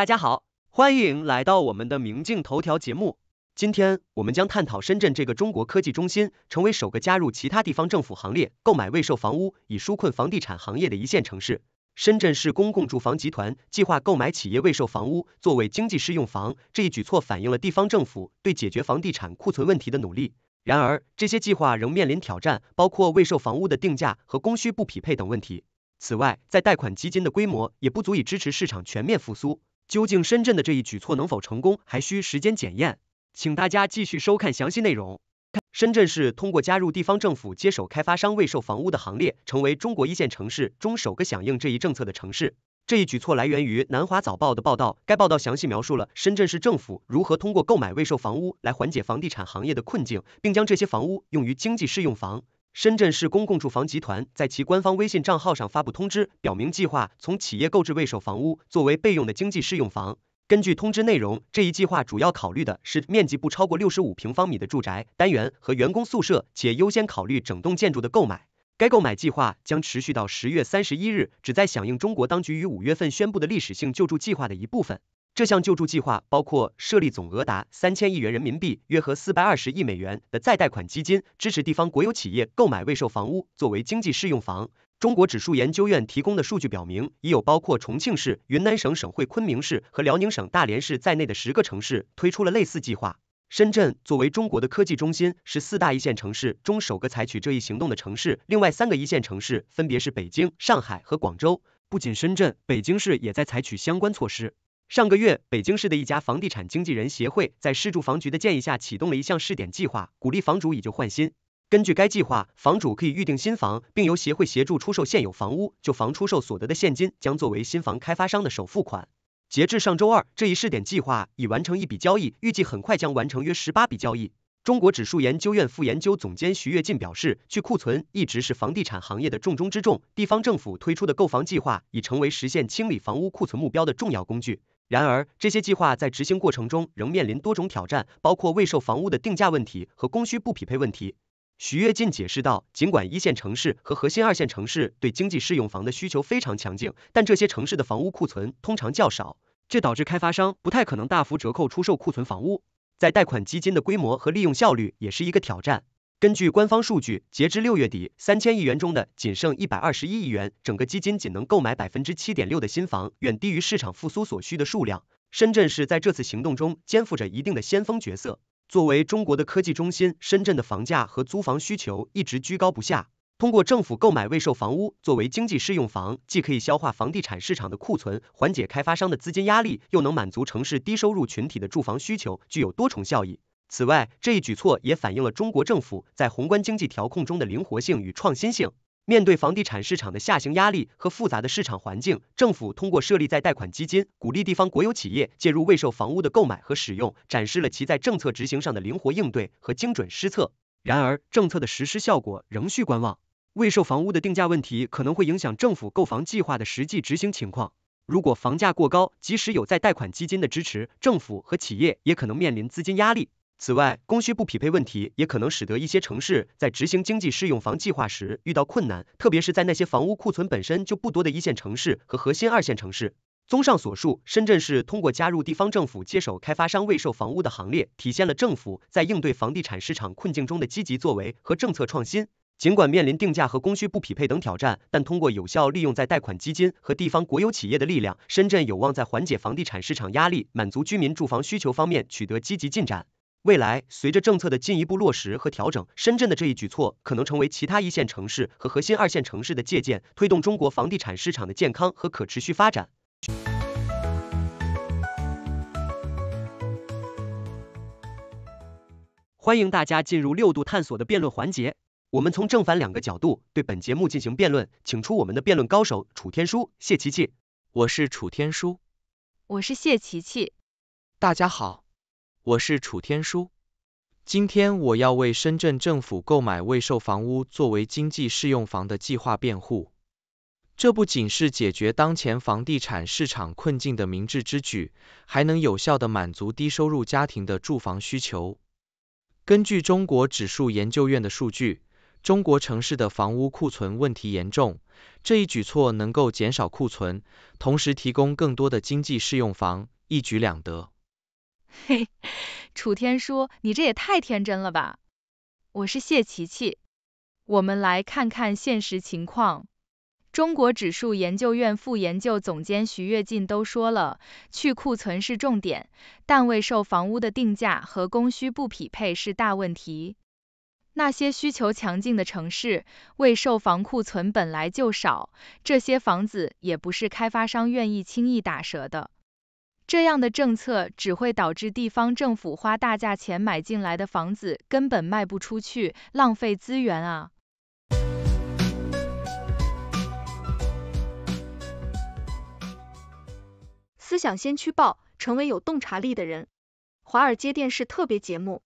大家好，欢迎来到我们的明镜头条节目。今天我们将探讨深圳这个中国科技中心成为首个加入其他地方政府行列购买未售房屋以纾困房地产行业的一线城市。深圳市公共住房集团计划购买企业未售房屋作为经济适用房，这一举措反映了地方政府对解决房地产库存问题的努力。然而，这些计划仍面临挑战，包括未售房屋的定价和供需不匹配等问题。此外，在贷款基金的规模也不足以支持市场全面复苏。究竟深圳的这一举措能否成功，还需时间检验。请大家继续收看详细内容。深圳市通过加入地方政府接手开发商未售房屋的行列，成为中国一线城市中首个响应这一政策的城市。这一举措来源于南华早报的报道，该报道详细描述了深圳市政府如何通过购买未售房屋来缓解房地产行业的困境，并将这些房屋用于经济适用房。深圳市公共住房集团在其官方微信账号上发布通知，表明计划从企业购置未售房屋作为备用的经济适用房。根据通知内容，这一计划主要考虑的是面积不超过六十五平方米的住宅单元和员工宿舍，且优先考虑整栋建筑的购买。该购买计划将持续到十月三十一日，旨在响应中国当局于五月份宣布的历史性救助计划的一部分。这项救助计划包括设立总额达三千亿元人民币，约合四百二十亿美元的再贷款基金，支持地方国有企业购买未售房屋作为经济适用房。中国指数研究院提供的数据表明，已有包括重庆市、云南省省会昆明市和辽宁省大连市在内的十个城市推出了类似计划。深圳作为中国的科技中心，是四大一线城市中首个采取这一行动的城市。另外三个一线城市分别是北京、上海和广州。不仅深圳，北京市也在采取相关措施。上个月，北京市的一家房地产经纪人协会在市住房局的建议下启动了一项试点计划，鼓励房主以旧换新。根据该计划，房主可以预订新房，并由协会协助出售现有房屋，旧房出售所得的现金将作为新房开发商的首付款。截至上周二，这一试点计划已完成一笔交易，预计很快将完成约十八笔交易。中国指数研究院副研究总监徐跃进表示，去库存一直是房地产行业的重中之重，地方政府推出的购房计划已成为实现清理房屋库存目标的重要工具。然而，这些计划在执行过程中仍面临多种挑战，包括未售房屋的定价问题和供需不匹配问题。许跃进解释道，尽管一线城市和核心二线城市对经济适用房的需求非常强劲，但这些城市的房屋库存通常较少，这导致开发商不太可能大幅折扣出售库存房屋。在贷款基金的规模和利用效率也是一个挑战。根据官方数据，截至六月底，三千亿元中的仅剩一百二十一亿元，整个基金仅能购买百分之七点六的新房，远低于市场复苏所需的数量。深圳市在这次行动中肩负着一定的先锋角色。作为中国的科技中心，深圳的房价和租房需求一直居高不下。通过政府购买未售房屋作为经济适用房，既可以消化房地产市场的库存，缓解开发商的资金压力，又能满足城市低收入群体的住房需求，具有多重效益。此外，这一举措也反映了中国政府在宏观经济调控中的灵活性与创新性。面对房地产市场的下行压力和复杂的市场环境，政府通过设立再贷款基金，鼓励地方国有企业介入未售房屋的购买和使用，展示了其在政策执行上的灵活应对和精准施策。然而，政策的实施效果仍需观望。未售房屋的定价问题可能会影响政府购房计划的实际执行情况。如果房价过高，即使有再贷款基金的支持，政府和企业也可能面临资金压力。此外，供需不匹配问题也可能使得一些城市在执行经济适用房计划时遇到困难，特别是在那些房屋库存本身就不多的一线城市和核心二线城市。综上所述，深圳市通过加入地方政府接手开发商未售房屋的行列，体现了政府在应对房地产市场困境中的积极作为和政策创新。尽管面临定价和供需不匹配等挑战，但通过有效利用在贷款基金和地方国有企业的力量，深圳有望在缓解房地产市场压力、满足居民住房需求方面取得积极进展。未来，随着政策的进一步落实和调整，深圳的这一举措可能成为其他一线城市和核心二线城市的借鉴，推动中国房地产市场的健康和可持续发展。欢迎大家进入六度探索的辩论环节，我们从正反两个角度对本节目进行辩论，请出我们的辩论高手楚天舒、谢琪琪。我是楚天舒，我是谢琪琪，大家好。我是楚天舒，今天我要为深圳政府购买未售房屋作为经济适用房的计划辩护。这不仅是解决当前房地产市场困境的明智之举，还能有效地满足低收入家庭的住房需求。根据中国指数研究院的数据，中国城市的房屋库存问题严重，这一举措能够减少库存，同时提供更多的经济适用房，一举两得。嘿，楚天说：“你这也太天真了吧！我是谢琪琪，我们来看看现实情况。中国指数研究院副研究总监徐跃进都说了，去库存是重点，但未售房屋的定价和供需不匹配是大问题。那些需求强劲的城市，未售房库存本来就少，这些房子也不是开发商愿意轻易打折的。这样的政策只会导致地方政府花大价钱买进来的房子根本卖不出去，浪费资源啊！思想先驱报，成为有洞察力的人。华尔街电视特别节目，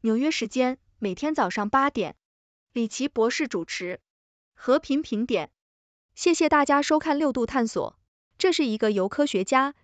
纽约时间每天早上八点，李奇博士主持。和平评点，谢谢大家收看六度探索，这是一个由科学家。